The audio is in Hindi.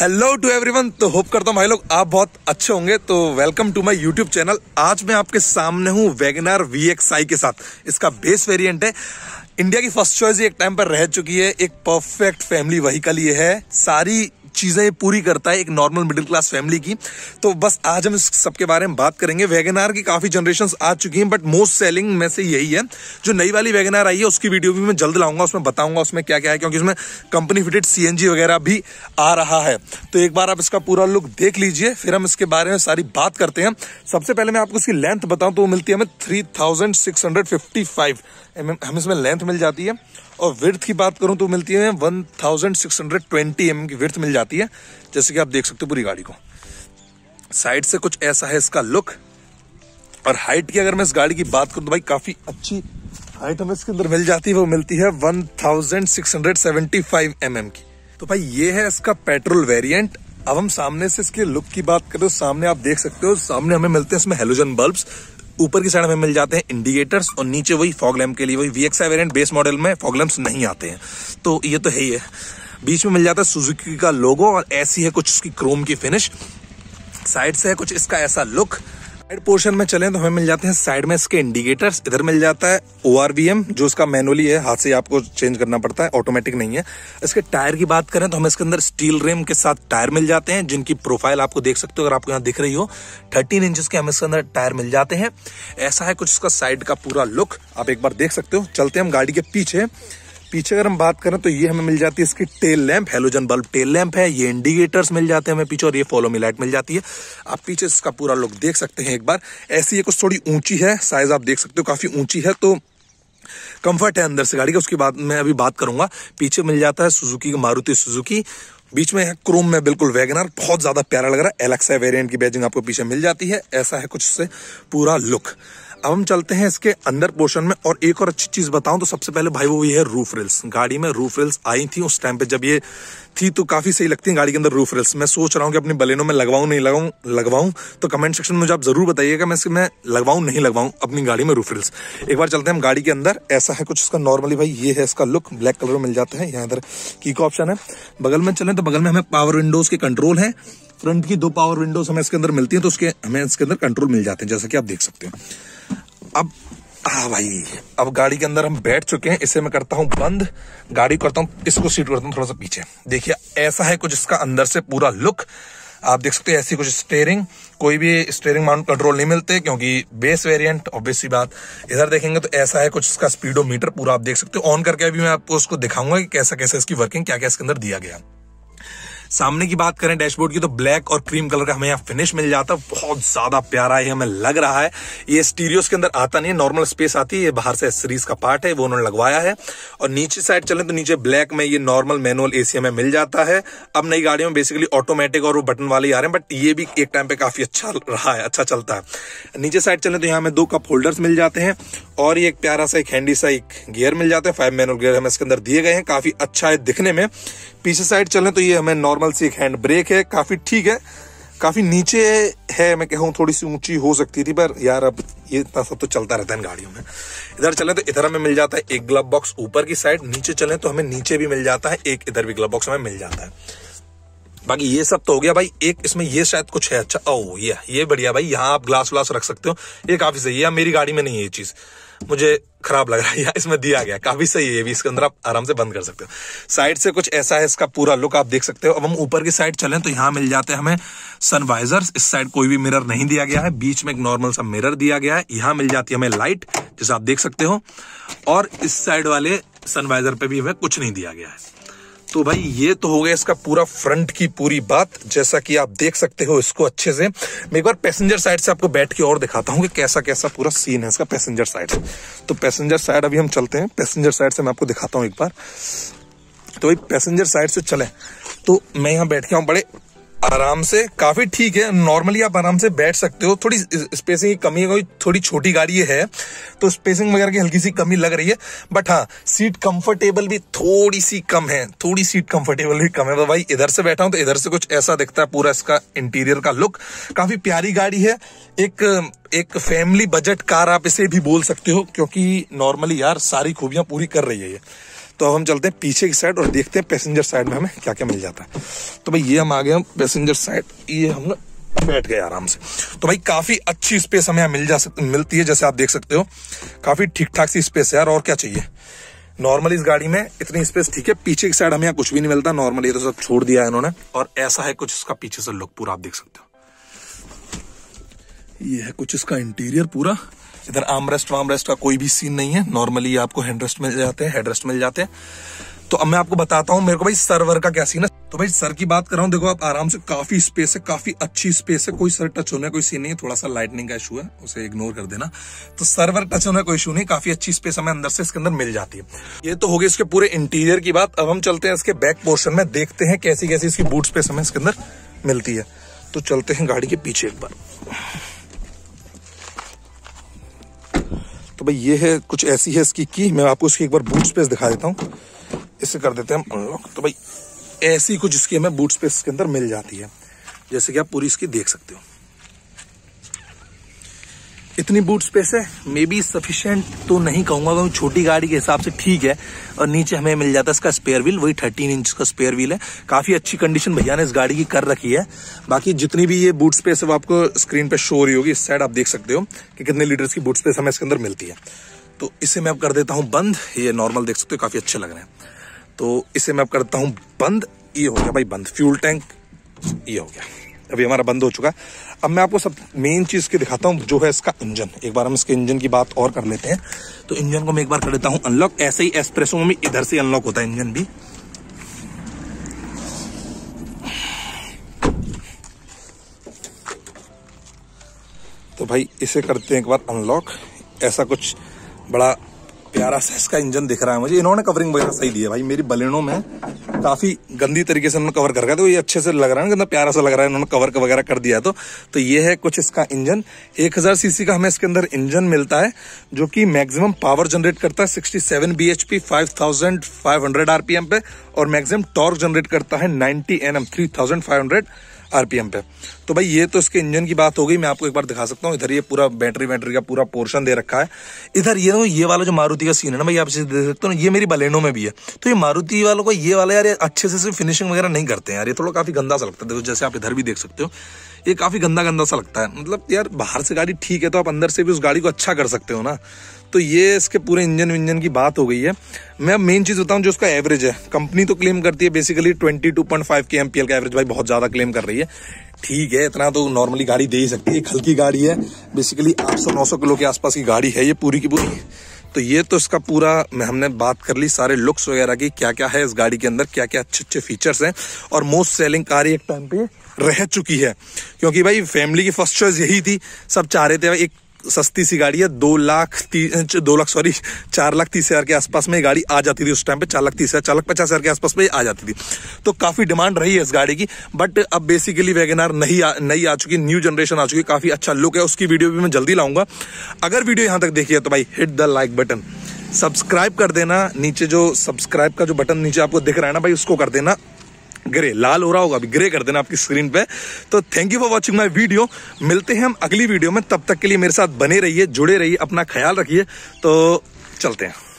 हेलो टू एवरीवन तो होप करता हूँ भाई लोग आप बहुत अच्छे होंगे तो welcome to my YouTube channel आज मैं आपके सामने हूँ वेगनार वी के साथ इसका बेस वेरिएंट है इंडिया की फर्स्ट चॉइस एक टाइम पर रह चुकी है एक परफेक्ट फैमिली वहीकल ये है सारी चीज़ें पूरी करता है एक नॉर्मल मिडिल क्लास फैमिली की तो बस आज हम इस सबके बारे में बात करेंगे वैगनार की काफ़ी जनरेशन आ चुकी हैं बट मोस्ट सेलिंग में से यही है जो नई वाली वैगनार आई है उसकी वीडियो भी मैं जल्द लाऊंगा उसमें बताऊंगा उसमें क्या क्या है क्योंकि उसमें कंपनी फिटेड सी वगैरह भी आ रहा है तो एक बार आप इसका पूरा लुक देख लीजिए फिर हम इसके बारे में सारी बात करते हैं सबसे पहले मैं आपको इसकी लेंथ बताऊं तो वो मिलती है हमें थ्री थाउजेंड सिक्स हमें इसमें लेंथ मिल जाती है और विर्थ की बात करूं तो मिलती है one thousand six hundred twenty M की विर्थ मिल जाती है जाती है जैसे कि आप देख सकते हो पूरी गाड़ी को साइड से कुछ ऐसा है इसका लुक और हाइट की अगर मैं इस गाड़ी की बात करूं तो भाई काफ़ी अच्छी हाइट हमें इसके अंदर मिल जाती है वो मिलती है 1675 mm की तो भाई ये है इसका पेट्रोल वेरिएंट अब हम सामने से इसके लुक की बात करें तो सामने आप देख सकते हो सामने हमें मिलते हैं इसमें हेलोजन बल्ब्स ऊपर की साइड में मिल जाते हैं इंडिकेटर्स और नीचे वही फॉग लैम्प के लिए वही V X variant base model में फॉग लैम्प्स नहीं आते हैं तो ये तो है ही है बीच में मिल जाता है सुजुकी का लोगो और ऐसी है कुछ उसकी क्रोम की फिनिश साइड से है कुछ इसका ऐसा लुक साइड पोर्शन में चलें तो हमें मिल जाते हैं साइड में इसके इंडिकेटर्स इधर मिल जाता है ओ जो इसका मैनुअली है हाथ से आपको चेंज करना पड़ता है ऑटोमेटिक नहीं है इसके टायर की बात करें तो हमें इसके अंदर स्टील रेम के साथ टायर मिल जाते हैं जिनकी प्रोफाइल आपको देख सकते हो अगर आपको यहाँ दिख रही हो थर्टीन इंचज के हमें इसके अंदर टायर मिल जाते हैं ऐसा है कुछ इसका साइड का पूरा लुक आप एक बार देख सकते हो चलते हम गाड़ी के पीछे पीछे अगर हम बात करें तो ये हमें मिल जाती है इसकी tail lamp halogen bulb tail lamp है ये इंडिकेटर्स मिल जाते हैं हमें पीछे और ये फॉलो मी लाइट मिल जाती है आप पीछे इसका पूरा लुक देख सकते हैं एक बार ऐसी ये कुछ थोड़ी ऊंची है साइज आप देख सकते हो काफ़ी ऊंची है तो कंफर्ट है अंदर से गाड़ी का उसके बाद मैं अभी बात करूंगा पीछे मिल जाता है सुजुकी मारुति सुजुकी बीच में है क्रोम में बिल्कुल वैगनर बहुत ज्यादा प्यारा लग रहा है एलेक्सा वेरिएंट की बैजिंग आपको पीछे मिल जाती है ऐसा है कुछ से पूरा लुक अब हम चलते हैं इसके अंदर पोर्शन में और एक और अच्छी चीज बताऊं तो सबसे पहले भाई वो ये है रूफ रिल्स गाड़ी में रूफ रिल्स आई थी उस टाइम पे जब ये थी तो काफी सही लगती है गाड़ी के अंदर रूफ रिल्स मैं सोच रहा हूँ कि अपने बलेनों में लगवाऊं नहीं लगाऊं लगवाऊं तो कमेंट सेक्शन में मुझे आप जरूर बताइएगा मैं इसमें लगवाऊं नहीं लगवाऊं अपनी गाड़ी में रूफ रिल्स एक बार चलते हैं हम गाड़ी के अंदर ऐसा है कुछ इसका नॉर्मली भाई ये है इसका लुक ब्लैक कलर में मिल जाता है यहाँ इधर की ऑप्शन है बगल में चले तो बगल में हमें पावर विंडोज के कंट्रोल है फ्रंट की दो पावर विंडोज हमें इसके अंदर मिलती है तो उसके हमें इसके अंदर कंट्रोल मिल जाते हैं जैसा कि आप देख सकते हो अब हा भाई अब गाड़ी के अंदर हम बैठ चुके हैं इसे मैं करता हूँ बंद गाड़ी करता हूँ इसको सीट करता हूं थोड़ा सा पीछे देखिए ऐसा है कुछ इसका अंदर से पूरा लुक आप देख सकते हैं ऐसी कुछ स्टेयरिंग कोई भी स्टेयरिंग माउंट कंट्रोल नहीं मिलते क्योंकि बेस वेरिएंट ऑब्वियसली बात इधर देखेंगे तो ऐसा है कुछ इसका स्पीडोमीटर पूरा आप देख सकते हो ऑन करके अभी मैं आपको उसको दिखाऊंगा कि कैसा कैसा इसकी वर्किंग क्या क्या इसके अंदर दिया गया सामने की बात करें डैशबोर्ड की तो ब्लैक और क्रीम कलर का हमें यहाँ फिनिश मिल जाता है बहुत ज्यादा प्यारा है हमें लग रहा है ये स्टीरियोस के अंदर आता नहीं है नॉर्मल स्पेस आती है ये बाहर से सीरीज का पार्ट है वो उन्होंने लगवाया है और नीचे साइड चले तो नीचे ब्लैक में ये नॉर्मल मैनुअल एसी हमें मिल जाता है अब नई गाड़ियों में बेसिकली ऑटोमेटिक और वो बटन वाले आ रहे हैं बट ये भी एक टाइम पे काफी अच्छा रहा है अच्छा चलता है नीचे साइड चले तो यहाँ हमें दो कप होल्डर्स मिल जाते हैं और ये एक प्यारा सा एक हैंडी सा एक गियर मिल जाता है फाइव मैनुअल गियर हमें इसके अंदर दिए गए हैं काफी अच्छा है दिखने में पीछे साइड चले तो ये हमें नॉर्मल नॉर्मल सी एक हैंड ब्रेक है काफ़ी ठीक है काफ़ी नीचे है मैं कहूँ थोड़ी सी ऊंची हो सकती थी पर यार अब ये इतना सब तो चलता रहता है गाड़ियों में इधर चले तो इधर हमें मिल जाता है एक ग्लब बॉक्स ऊपर की साइड नीचे चले तो हमें नीचे भी मिल जाता है एक इधर भी ग्लब बॉक्स हमें मिल जाता है बाकी ये सब तो हो गया भाई एक इसमें ये शायद कुछ है अच्छा ओ ये ये बढ़िया भाई यहाँ आप ग्लास व्लास रख सकते हो ये काफी सही है मेरी गाड़ी में नहीं है ये चीज मुझे खराब लग रहा है इसमें दिया गया काफी सही है ये भी इसके अंदर आप आराम से बंद कर सकते हो साइड से कुछ ऐसा है इसका पूरा लुक आप देख सकते हो अब हम ऊपर की साइड चलें तो यहाँ मिल जाते हैं हमें सनवाइजर इस साइड कोई भी मिरर नहीं दिया गया है बीच में एक नॉर्मल सा मिरर दिया गया है यहाँ मिल जाती है हमें लाइट जिसे आप देख सकते हो और इस साइड वाले सनवाइजर पे भी हमें कुछ नहीं दिया गया है तो भाई ये तो हो गया इसका पूरा फ्रंट की पूरी बात जैसा कि आप देख सकते हो इसको अच्छे से मैं एक बार पैसेंजर साइड से आपको बैठ के और दिखाता हूँ कि कैसा कैसा पूरा सीन है इसका पैसेंजर साइड तो पैसेंजर साइड अभी हम चलते हैं पैसेंजर साइड से मैं आपको दिखाता हूँ एक बार तो भाई पैसेंजर साइड से चले तो मैं यहाँ बैठ के हूँ बड़े आराम से काफी ठीक है नॉर्मली आप आराम से बैठ सकते हो थोड़ी स्पेसिंग की कमी है थोड़ी छोटी गाड़ी है तो स्पेसिंग वगैरह की हल्की सी कमी लग रही है बट हाँ सीट कंफर्टेबल भी थोड़ी सी कम है थोड़ी सीट कंफर्टेबल भी कम है तो भाई इधर से बैठा हूं तो इधर से कुछ ऐसा दिखता है पूरा इसका इंटीरियर का लुक काफी प्यारी गाड़ी है एक एक फैमिली बजट कार आप इसे भी बोल सकते हो क्योंकि नॉर्मली यार सारी खूबियां पूरी कर रही है ये तो हम चलते हैं पीछे की साइड और देखते हैं पैसेंजर साइड में हमें क्या क्या मिल जाता है तो भाई ये हम आ गए हम पैसेंजर साइड ये हम बैठ गए आराम से तो भाई काफी अच्छी स्पेस हमें यहाँ मिल जा सक, मिलती है जैसे आप देख सकते हो काफी ठीक ठाक सी स्पेस है यार और क्या चाहिए नॉर्मल इस गाड़ी में इतनी स्पेस ठीक है पीछे की साइड हमें यहाँ कुछ भी नहीं मिलता नॉर्मल ये तो सब छोड़ दिया है इन्होंने और ऐसा है कुछ इसका पीछे से लुक पूरा आप देख सकते हो ये है कुछ इसका इंटीरियर पूरा इधर आमरेस्ट वामरेस्ट का कोई भी सीन नहीं है नॉर्मली आपको हैंडरेस्ट मिल जाते हैं हेडरेस्ट मिल जाते हैं तो अब मैं आपको बताता हूँ मेरे को भाई सर्वर का क्या सीन है तो भाई सर की बात कर रहा हूँ देखो आप आराम से काफी स्पेस है काफी अच्छी स्पेस है कोई सर टच होने कोई सीन नहीं है थोड़ा सा लाइटनिंग का इशू है उसे इग्नोर कर देना तो सर्वर टच होने कोई इशू नहीं काफी अच्छी स्पेस हमें अंदर से इसके अंदर मिल जाती है ये तो होगी इसके पूरे इंटीरियर की बात अब हम चलते हैं इसके बैक पोर्शन में देखते हैं कैसी कैसी इसकी बूट स्पेस हमें इसके अंदर मिलती है तो चलते हैं गाड़ी के पीछे एक बार तो भाई ये है कुछ ऐसी है इसकी की मैं आपको इसकी एक बार बूट स्पेस दिखा देता हूँ इसे कर देते हैं हम अनलॉक तो भाई ऐसी कुछ इसकी हमें बूट स्पेस के अंदर मिल जाती है जैसे कि आप पूरी इसकी देख सकते हो इतनी बूट स्पेस है मे बी सफिशियंट तो नहीं कहूंगा क्योंकि छोटी गाड़ी के हिसाब से ठीक है और नीचे हमें मिल जाता है इसका स्पेयर व्हील वही थर्टीन इंच का स्पेयर व्हील है काफ़ी अच्छी कंडीशन भैया ने इस गाड़ी की कर रखी है बाकी जितनी भी ये बूट स्पेस है वो आपको स्क्रीन पर शो हो रही होगी इस साइड आप देख सकते हो कि कितने लीटर की बूट स्पेस हमें इसके अंदर मिलती है तो इसे मैं अब कर देता हूँ बंद ये नॉर्मल देख सकते हो काफ़ी अच्छे लग रहे हैं तो इसे मैं अब करता हूँ बंद ये हो गया भाई बंद फ्यूल टैंक ये हो गया अभी हमारा बंद हो चुका है अब मैं आपको सब मेन चीज़ की दिखाता हूँ जो है इसका इंजन एक बार हम इसके इंजन की बात और कर लेते हैं तो इंजन को मैं एक बार कर देता हूँ अनलॉक ऐसे ही एक्सप्रेसो में इधर से अनलॉक होता है इंजन भी तो भाई इसे करते हैं एक बार अनलॉक ऐसा कुछ बड़ा प्यारा सा इसका इंजन दिख रहा है मुझे इन्होंने कवरिंग वगैरह सही दी है भाई मेरी बलेनों में काफ़ी गंदी तरीके से उन्होंने कवर कर रखा तो ये अच्छे से लग रहा है ना प्यारा सा लग रहा है उन्होंने कवर वगैरह कर दिया तो तो ये है कुछ इसका इंजन 1000 सीसी का हमें इसके अंदर इंजन मिलता है जो कि मैक्सिमम पावर जनरेट करता है 67 एच पी आरपीएम पे और मैक्सिमम टॉर्क जनरेट करता है 90 एन एम आरपीएम पे तो भाई ये तो इसके इंजन की बात हो गई मैं आपको एक बार दिखा सकता हूँ इधर ये पूरा बैटरी वैटरी का पूरा पोर्शन दे रखा है इधर ये तो ये वाला जो मारुति का सीन है ना भाई आप इसे देख सकते हो ना ये मेरी बलेनो में भी है तो ये मारुति वालों को ये वाला यार अच्छे से इसमें फिनिशिंग वगैरह नहीं करते हैं यार ये थोड़ा काफ़ी गंदा सा लगता है देखो जैसे आप इधर भी देख सकते हो ये काफ़ी गंदा गंदा सा लगता है मतलब यार बाहर से गाड़ी ठीक है तो आप अंदर से भी उस गाड़ी को अच्छा कर सकते हो ना तो ये इसके पूरे इंजन विंजन की बात हो गई है मैं अब मेन चीज़ बताऊँ जो उसका एवरेज है कंपनी तो क्लेम करती है basically twenty two point five K M P L का एवरेज भाई बहुत ज़्यादा क्लेम कर रही है ठीक है इतना तो नॉर्मली गाड़ी दे ही सकती है एक हल्की गाड़ी है बेसिकली आठ सौ नौ सौ किलो के आसपास की गाड़ी है ये पूरी की पूरी तो ये तो इसका पूरा हमने बात कर ली सारे लुक्स वगैरह की क्या क्या है इस गाड़ी के अंदर क्या क्या अच्छे अच्छे फीचर्स हैं और मोस्ट सेलिंग कार एक टाइम पे रह चुकी है क्योंकि भाई फैमिली की फर्स्ट चॉइस यही थी सब चाह रहे थे एक सस्ती सी गाड़ी है दो लाख दो लाख सॉरी चार लाख तीस हज़ार के आसपास में गाड़ी आ जाती थी उस टाइम पे चार लाख तीस हज़ार चार लाख पचास हज़ार के आसपास में आ जाती थी तो काफ़ी डिमांड रही है इस गाड़ी की बट अब बेसिकली वैगनार नहीं आ, नहीं आ चुकी न्यू जनरेशन आ चुकी काफ़ी अच्छा लुक है उसकी वीडियो भी मैं जल्दी लाऊंगा अगर वीडियो यहाँ तक देखिए तो भाई hit the like button subscribe कर देना नीचे जो सब्सक्राइब का जो बटन नीचे आपको दिख रहा है ना भाई उसको कर देना ग्रे लाल हो रहा होगा अभी ग्रे कर देना आपकी स्क्रीन पे तो thank you for watching my video मिलते हैं हम अगली वीडियो में तब तक के लिए मेरे साथ बने रहिए जुड़े रहिए अपना ख्याल रखिए तो चलते हैं